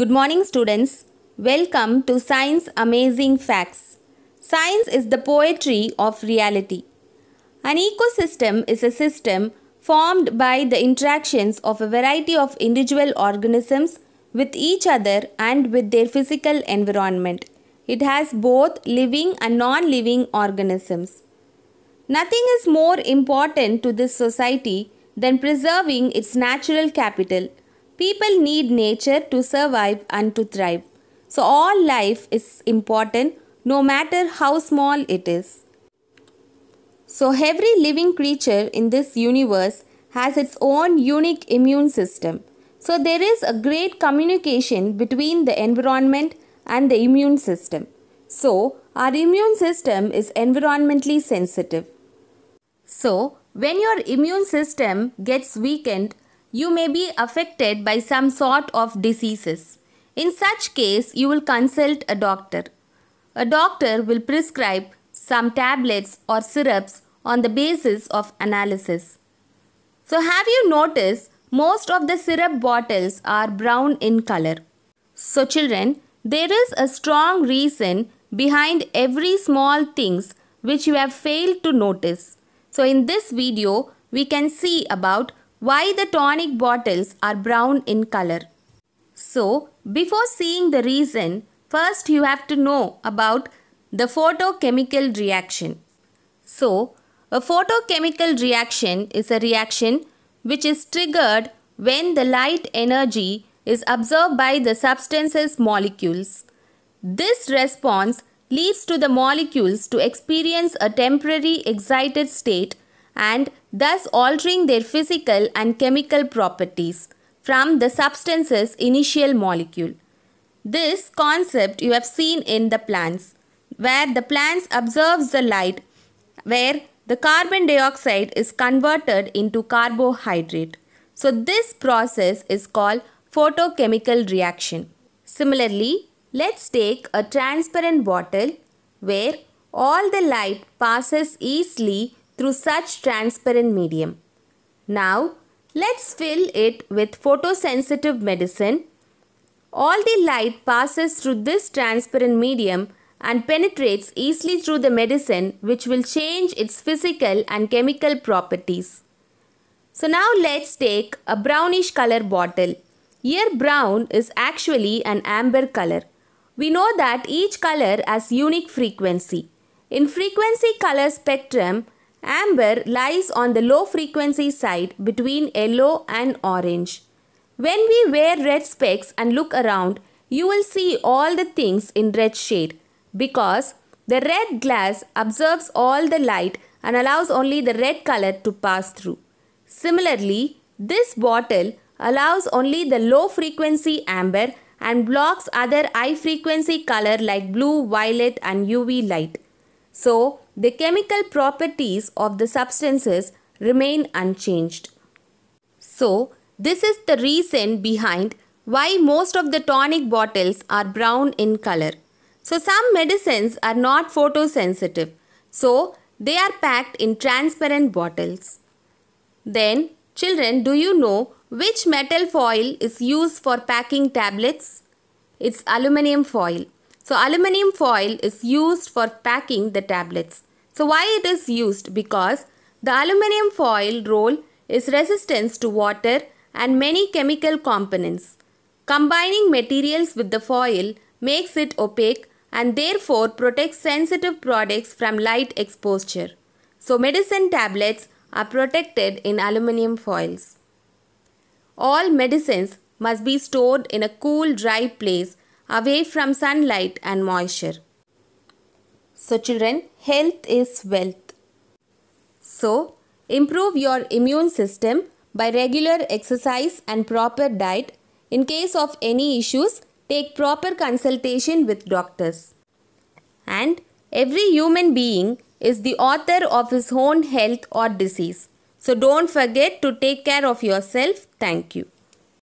Good morning, students. Welcome to Science Amazing Facts. Science is the poetry of reality. An ecosystem is a system formed by the interactions of a variety of individual organisms with each other and with their physical environment. It has both living and non living organisms. Nothing is more important to this society than preserving its natural capital People need nature to survive and to thrive. So, all life is important no matter how small it is. So, every living creature in this universe has its own unique immune system. So, there is a great communication between the environment and the immune system. So, our immune system is environmentally sensitive. So, when your immune system gets weakened, you may be affected by some sort of diseases. In such case, you will consult a doctor. A doctor will prescribe some tablets or syrups on the basis of analysis. So, have you noticed most of the syrup bottles are brown in color? So, children, there is a strong reason behind every small things which you have failed to notice. So, in this video, we can see about why the tonic bottles are brown in color. So, before seeing the reason, first you have to know about the photochemical reaction. So, a photochemical reaction is a reaction which is triggered when the light energy is absorbed by the substance's molecules. This response leads to the molecules to experience a temporary excited state and thus altering their physical and chemical properties from the substance's initial molecule. This concept you have seen in the plants, where the plants absorbs the light, where the carbon dioxide is converted into carbohydrate. So this process is called photochemical reaction. Similarly, let's take a transparent bottle where all the light passes easily through such transparent medium. Now, let's fill it with photosensitive medicine. All the light passes through this transparent medium and penetrates easily through the medicine which will change its physical and chemical properties. So now let's take a brownish color bottle. Here brown is actually an amber color. We know that each color has unique frequency. In frequency color spectrum, Amber lies on the low frequency side between yellow and orange. When we wear red specs and look around, you will see all the things in red shade because the red glass absorbs all the light and allows only the red color to pass through. Similarly, this bottle allows only the low frequency amber and blocks other high frequency color like blue, violet and UV light. So, the chemical properties of the substances remain unchanged. So, this is the reason behind why most of the tonic bottles are brown in color. So, some medicines are not photosensitive. So, they are packed in transparent bottles. Then, children, do you know which metal foil is used for packing tablets? It's aluminium foil. So aluminium foil is used for packing the tablets. So why it is used? Because the aluminium foil roll is resistant to water and many chemical components. Combining materials with the foil makes it opaque and therefore protects sensitive products from light exposure. So medicine tablets are protected in aluminium foils. All medicines must be stored in a cool dry place away from sunlight and moisture. So, children, health is wealth. So, improve your immune system by regular exercise and proper diet. In case of any issues, take proper consultation with doctors. And every human being is the author of his own health or disease. So don't forget to take care of yourself. Thank you.